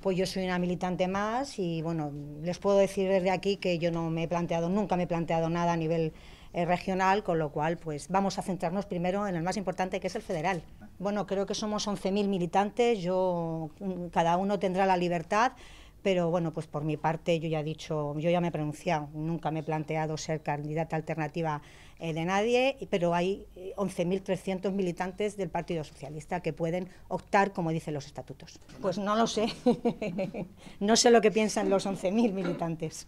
pues yo soy una militante más y bueno, les puedo decir desde aquí que yo no me he planteado, nunca me he planteado nada a nivel eh, regional, con lo cual pues vamos a centrarnos primero en el más importante que es el federal. Bueno, creo que somos 11.000 militantes, yo, mm, cada uno tendrá la libertad pero bueno, pues por mi parte yo ya he dicho, yo ya me he pronunciado, nunca me he planteado ser candidata alternativa eh, de nadie, pero hay 11.300 eh, militantes del Partido Socialista que pueden optar como dicen los estatutos. Pues no lo sé, no sé lo que piensan los 11.000 militantes.